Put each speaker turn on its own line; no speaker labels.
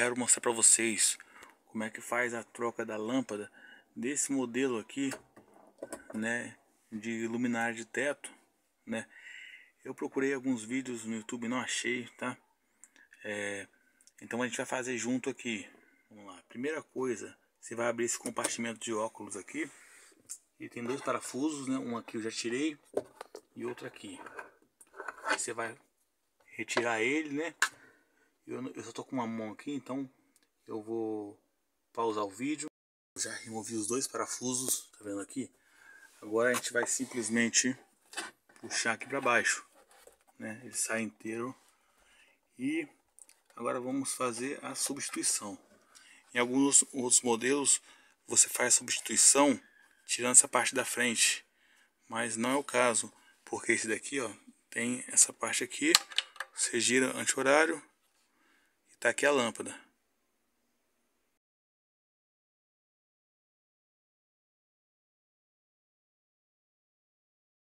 quero mostrar para vocês como é que faz a troca da lâmpada desse modelo aqui, né, de luminária de teto, né? Eu procurei alguns vídeos no YouTube, não achei, tá? É, então a gente vai fazer junto aqui. Vamos lá. Primeira coisa, você vai abrir esse compartimento de óculos aqui. E tem dois parafusos, né? Um aqui eu já tirei e outro aqui. você vai retirar ele, né? Eu, eu só tô com uma mão aqui, então eu vou pausar o vídeo. Já removi os dois parafusos, tá vendo aqui? Agora a gente vai simplesmente puxar aqui para baixo, né? Ele sai inteiro. E agora vamos fazer a substituição. Em alguns outros modelos você faz a substituição tirando essa parte da frente, mas não é o caso, porque esse daqui, ó, tem essa parte aqui, você gira anti-horário Tá aqui a lâmpada.